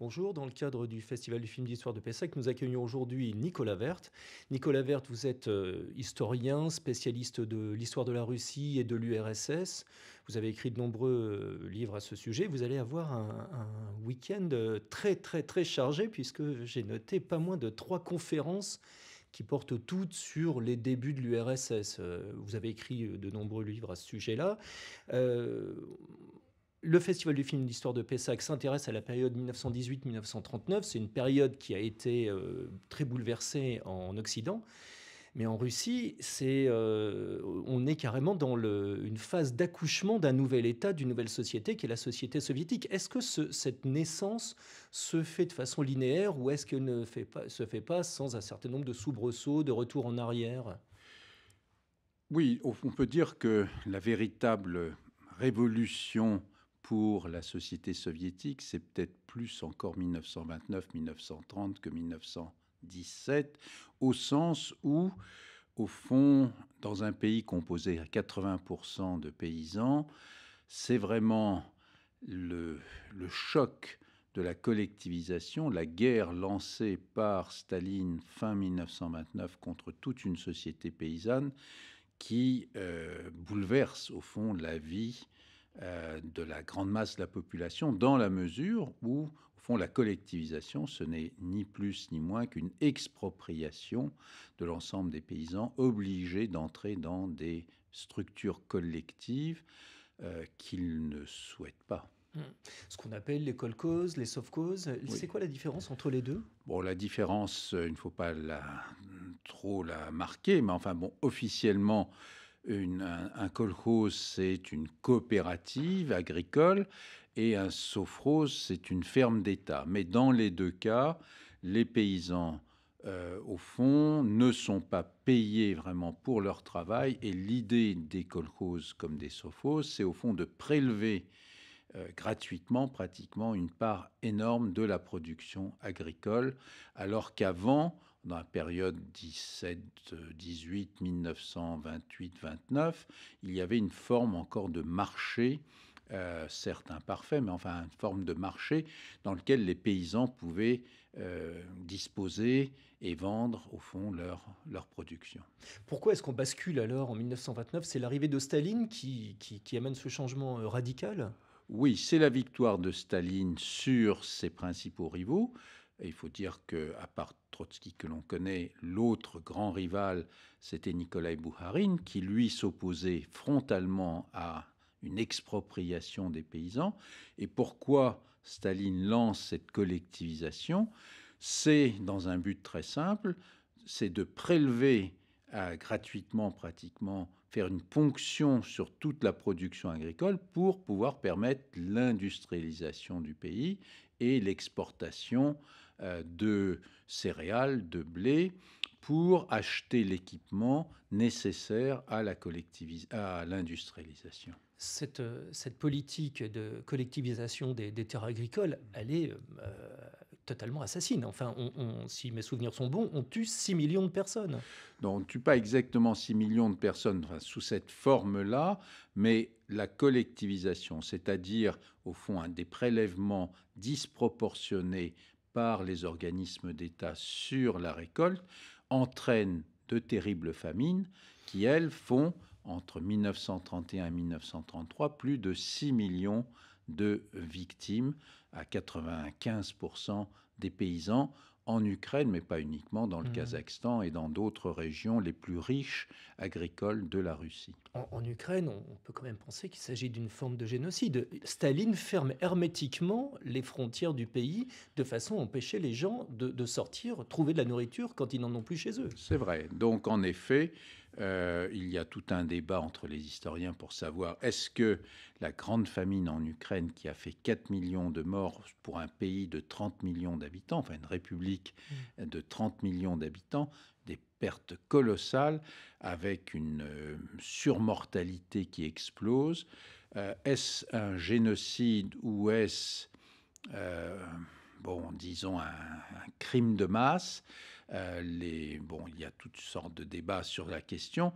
Bonjour, dans le cadre du Festival du film d'histoire de Pessac, nous accueillons aujourd'hui Nicolas Verte. Nicolas Verte, vous êtes euh, historien, spécialiste de l'histoire de la Russie et de l'URSS. Vous avez écrit de nombreux euh, livres à ce sujet. Vous allez avoir un, week-end euh, très très très chargé puisque j'ai noté pas moins de trois conférences qui portent toutes sur les débuts de l'URSS. Vous avez écrit de nombreux livres à ce sujet-là le Festival du film d'histoire de Pessac s'intéresse à la période 1918-1939. C'est une période qui a été euh, très bouleversée en Occident. Mais en Russie, c'est, euh, on est carrément dans une phase d'accouchement d'un nouvel État, d'une nouvelle société, qui est la société soviétique. Est-ce que cette naissance se fait de façon linéaire ou est-ce qu'elle ne se fait pas sans un certain nombre de soubresauts, de retours en arrière Oui, on peut dire que la véritable révolution pour la société soviétique, c'est peut-être plus encore 1929-1930 que 1917, au sens où, au fond, dans un pays composé à 80% de paysans, c'est vraiment le, choc de la collectivisation, la guerre lancée par Staline fin 1929 contre toute une société paysanne qui euh, bouleverse au fond la vie euh, de la grande masse de la population dans la mesure où, au fond, la collectivisation, ce n'est ni plus ni moins qu'une expropriation de l'ensemble des paysans obligés d'entrer dans des structures collectives euh, qu'ils ne souhaitent pas. Hmm. Ce qu'on appelle les colcauses, les sauf causes c'est quoi la différence entre les deux Bon, la différence, euh, il ne faut pas la, trop la marquer, mais enfin, bon, officiellement, un, kolkhoz, c'est une coopérative agricole et un sofros, c'est une ferme d'État. Mais dans les deux cas, les paysans, euh, au fond, ne sont pas payés vraiment pour leur travail. Et l'idée des kolkhozes comme des sofros, c'est au fond de prélever euh, gratuitement pratiquement une part énorme de la production agricole, alors qu'avant, dans la période 17, 18, 1928, 29, il y avait une forme encore de marché, euh, certes imparfait, mais enfin une forme de marché dans lequel les paysans pouvaient euh, disposer et vendre au fond leur, leur production. Pourquoi est-ce qu'on bascule alors en 1929 C'est l'arrivée de Staline qui, qui, qui amène ce changement euh, radical oui, c'est la victoire de Staline sur ses principaux rivaux il faut dire que, à part Trotsky que l'on connaît, l'autre grand rival, c'était Nikolai Bouharine, qui lui s'opposait frontalement à une expropriation des paysans. Et pourquoi Staline lance cette collectivisation C'est dans un but très simple, c'est de prélever euh, gratuitement pratiquement faire une ponction sur toute la production agricole pour pouvoir permettre l'industrialisation du pays et l'exportation euh, de céréales, de blé, pour acheter l'équipement nécessaire à l'industrialisation. Cette, euh, cette, politique de collectivisation des, terres agricoles, elle est, euh, totalement assassine. Enfin, on, si mes souvenirs sont bons, on tue 6 millions de personnes. Non, on ne tue pas exactement 6 millions de personnes enfin, sous cette forme-là, mais la collectivisation, c'est-à-dire au fond un des prélèvements disproportionnés par les organismes d'État sur la récolte, entraîne de terribles famines qui, elles, font entre 1931 et 1933 plus de 6 millions de victimes à 95% des paysans en Ukraine, mais pas uniquement dans le mmh. Kazakhstan et dans d'autres régions les plus riches agricoles de la Russie. En, Ukraine, on, peut quand même penser qu'il s'agit d'une forme de génocide. Staline ferme hermétiquement les frontières du pays de façon à empêcher les gens de, de sortir, trouver de la nourriture quand ils n'en ont plus chez eux. C'est vrai. Donc en effet, euh, il y a tout un débat entre les historiens pour savoir est-ce que la grande famine en Ukraine qui a fait 4 millions de morts pour un pays de 30 millions d'habitants, enfin une république mm. de 30 millions d'habitants, des pertes colossales avec une euh, surmortalité qui explose, euh, est-ce un génocide ou est-ce, bon, disons, un crime de masse euh, les, bon, il y a toutes sortes de débats sur la question.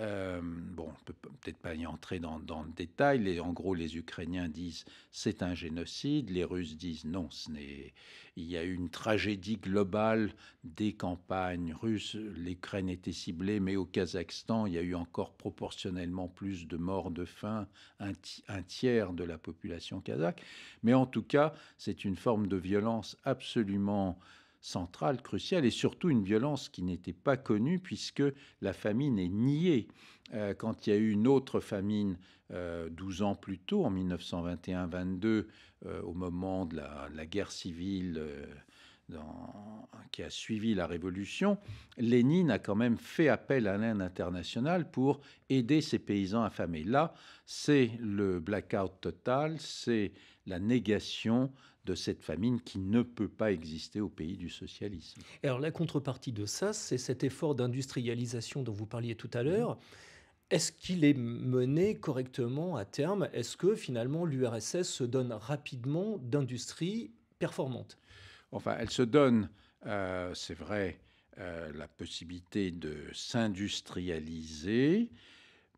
Euh, bon, peut peut-être pas y entrer dans, le détail. Les, en gros, les Ukrainiens disent c'est un génocide. Les Russes disent non, ce n'est. Il y a eu une tragédie globale des campagnes russes. L'Ukraine était ciblée, mais au Kazakhstan, il y a eu encore proportionnellement plus de morts de faim, un, un tiers de la population kazakh. Mais en tout cas, c'est une forme de violence absolument centrale, cruciale, et surtout une violence qui n'était pas connue puisque la famine est niée. Euh, quand il y a eu une autre famine euh, 12 ans plus tôt, en 1921-22, euh, au moment de la, guerre civile euh, dans, qui a suivi la Révolution, Lénine a quand même fait appel à l'aide internationale pour aider ces paysans affamés. Là, c'est le blackout total, c'est la négation de cette famine qui ne peut pas exister au pays du socialisme. Alors la contrepartie de ça, c'est cet effort d'industrialisation dont vous parliez tout à l'heure. Est-ce qu'il est mené correctement à terme Est-ce que finalement l'URSS se donne rapidement d'industries performantes Enfin, elle se donne, euh, c'est vrai, euh, la possibilité de s'industrialiser,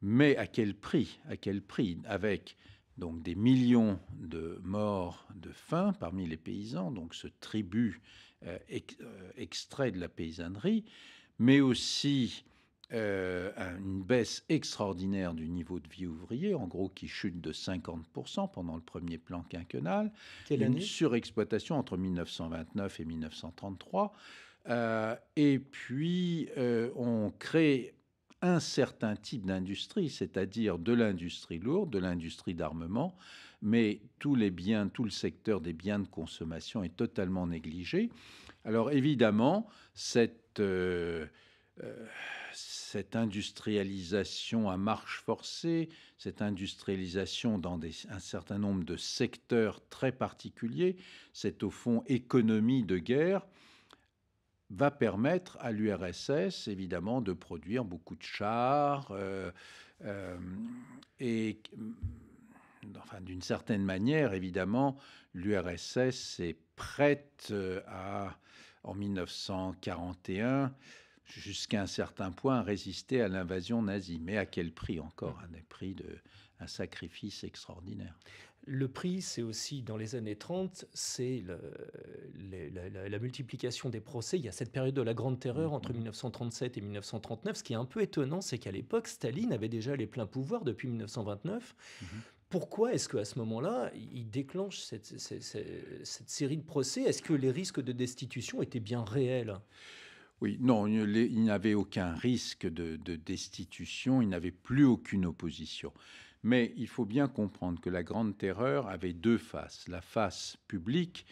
mais à quel prix À quel prix Avec donc des millions de morts de faim parmi les paysans, donc ce tribut euh, euh, extrait de la paysannerie, mais aussi euh, une baisse extraordinaire du niveau de vie ouvrier, en gros qui chute de 50% pendant le premier plan quinquennal, une surexploitation entre 1929 et 1933. et puis, on crée un certain type d'industrie, c'est-à-dire de l'industrie lourde, de l'industrie d'armement, mais tous les biens, tout le secteur des biens de consommation est totalement négligé. Alors évidemment, cette, euh, euh, industrialisation à marche forcée, cette industrialisation dans un certain nombre de secteurs très particuliers, c'est au fond économie de guerre, va permettre à l'URSS, évidemment, de produire beaucoup de chars euh, euh, et d'une certaine manière, évidemment, l'URSS est prête euh, à, en 1941, jusqu'à un certain point, résister à l'invasion nazie. Mais à quel prix encore mm. Un prix de un sacrifice extraordinaire. Le prix, c'est aussi dans les années 30, c'est la, multiplication des procès. Il y a cette période de la Grande Terreur entre 1937 mhm. et 1939. Ce qui est un peu étonnant, c'est qu'à l'époque, Staline avait déjà les pleins pouvoirs depuis 1929. Mhm. Pourquoi est-ce qu'à ce, moment-là, il déclenche cette, série de procès Est-ce que les risques de destitution étaient bien réels oui, non, il n'y avait aucun risque de, de destitution, il n'avait plus aucune opposition. Mais il faut bien comprendre que la Grande Terreur avait deux faces. La face publique,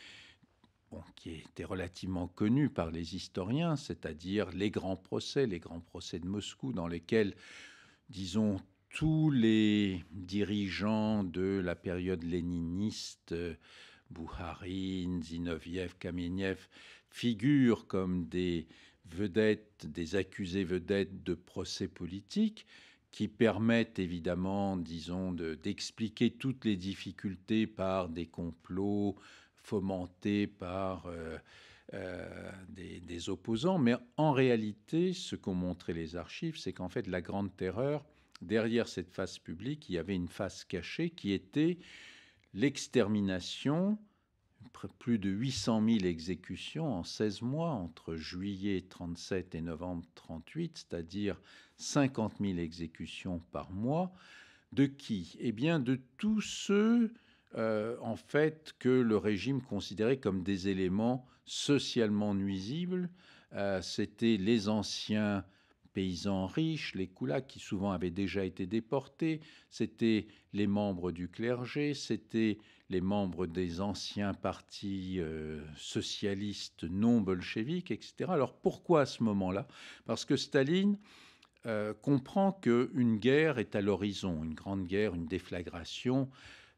qui était relativement connue par les historiens, c'est-à-dire les grands procès, les grands procès de Moscou, dans lesquels, disons, tous les dirigeants de la période léniniste, Bouharine, Zinoviev, Kamenev, figurent comme des vedettes, des accusés vedettes de procès politiques qui permettent évidemment, disons, d'expliquer toutes les difficultés par des complots fomentés par euh, euh, des, opposants. Mais en réalité, ce qu'ont montré les archives, c'est qu'en fait, la Grande Terreur, derrière cette face publique, il y avait une face cachée qui était l'extermination plus de 800 000 exécutions en 16 mois entre juillet 37 et novembre 38, c'est-à-dire 50 000 exécutions par mois. De qui Eh bien, de tous ceux, euh, en fait, que le régime considérait comme des éléments socialement nuisibles. Euh, C'était les anciens paysans riches, les koulaks qui souvent avaient déjà été déportés, c'était les membres du clergé, c'était les membres des anciens partis euh, socialistes non bolcheviques, etc. Alors pourquoi à ce moment-là Parce que Staline euh, comprend qu'une guerre est à l'horizon, une grande guerre, une déflagration.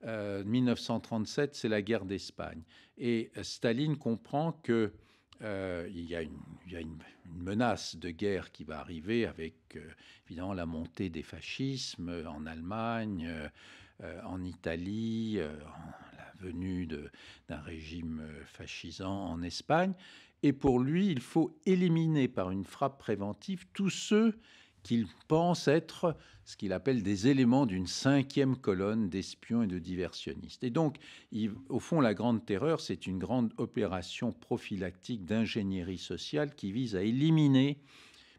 1937, euh, c'est la guerre d'Espagne. Et Staline comprend que euh, il y a, une, menace de guerre qui va arriver avec euh, évidemment la montée des fascismes euh, en Allemagne, en Italie, la venue d'un régime fascisant en Espagne. Et pour lui, il faut éliminer par une frappe préventive tous ceux qu'il pense être ce qu'il appelle des éléments d'une cinquième colonne d'espions et de diversionnistes. Et donc, au fond, la Grande Terreur, c'est une grande opération prophylactique d'ingénierie sociale qui vise à éliminer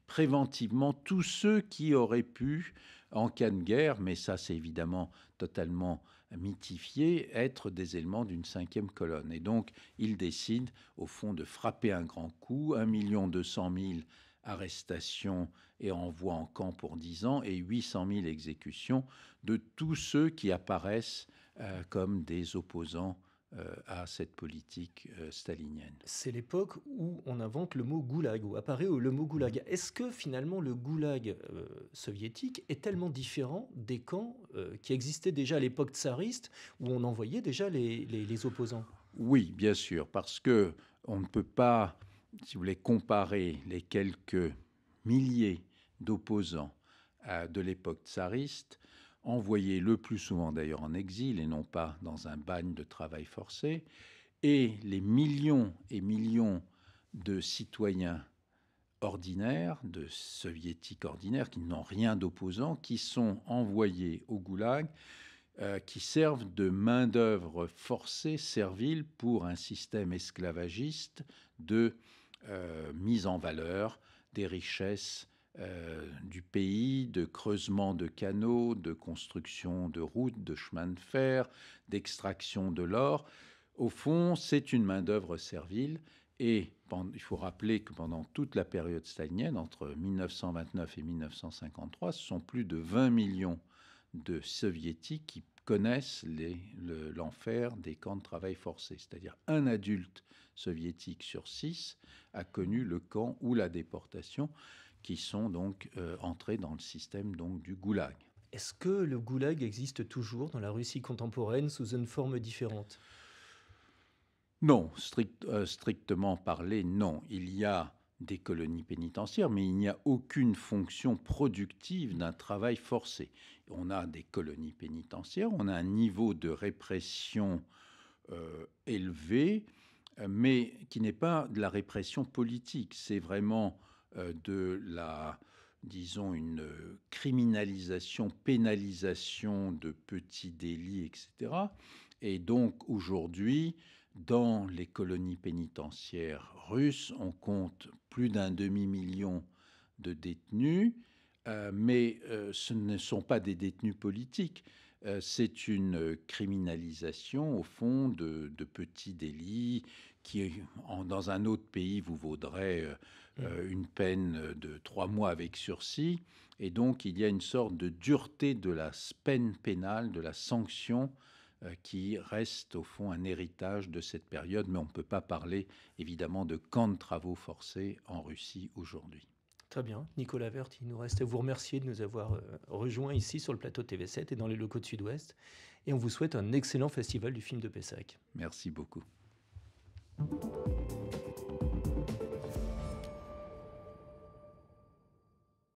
préventivement tous ceux qui auraient pu, en cas de guerre, mais ça c'est évidemment totalement mythifié, être des éléments d'une cinquième colonne. Et donc, il décide, au fond, de frapper un grand coup, 1 200 000 arrestations et envoie en camp pour 10 ans et 800 000 exécutions de tous ceux qui apparaissent euh, comme des opposants euh, à cette politique euh, stalinienne. C'est l'époque où on invente le mot goulag, où apparaît le mot goulag. Mm-hmm. Est-ce que finalement le goulag soviétique est tellement différent des camps qui existaient déjà à l'époque tsariste, où on envoyait déjà les, les, opposants Oui, bien sûr, parce que on ne peut pas, si vous voulez, comparer les quelques milliers d'opposants euh, de l'époque tsariste, envoyés le plus souvent d'ailleurs en exil et non pas dans un bagne de travail forcé, et les millions et millions de citoyens ordinaires, de soviétiques ordinaires, qui n'ont rien d'opposant, qui sont envoyés au goulag, euh, qui servent de main-d'œuvre forcée, servile, pour un système esclavagiste de euh, mise en valeur des richesses euh, du pays, de creusement de canaux, de construction de routes, de chemins de fer, d'extraction de l'or. Au fond, c'est une main-d'œuvre servile. Et il faut rappeler que pendant toute la période stalinienne, entre 1929 et 1953, ce sont plus de 20 millions de soviétiques qui connaissent l'enfer des camps de travail forcé. C'est-à-dire un adulte soviétique sur six a connu le camp ou la déportation, qui sont donc euh, entrés dans le système donc du goulag. Est-ce que le goulag existe toujours dans la Russie contemporaine sous une forme différente Non, euh, strictement parlé, non. Il y a des colonies pénitentiaires, mais il n'y a aucune fonction productive d'un travail forcé. On a des colonies pénitentiaires, on a un niveau de répression euh, élevé, euh, mais qui n'est pas de la répression politique, c'est vraiment euh, de la, disons, une criminalisation, pénalisation de petits délits, etc. Et donc aujourd'hui, dans les colonies pénitentiaires russes, on compte plus d'un demi-million de détenus, euh, mais euh, ce ne sont pas des détenus politiques. Euh, c'est une criminalisation, au fond, de, petits délits qui, dans un autre pays, vous vaudraient mm. une peine de trois mois avec sursis. Et donc, il y a une sorte de dureté de la peine pénale, de la sanction euh, qui reste au fond un héritage de cette période, mais on ne peut pas parler évidemment de camps de travaux forcés en Russie aujourd'hui. Très bien. Nicolas Vert, il nous reste à vous remercier de nous avoir euh, rejoints ici sur le plateau TV7 et dans les locaux de Sud-Ouest. Et on vous souhaite un excellent festival du film de Pessac. Merci beaucoup.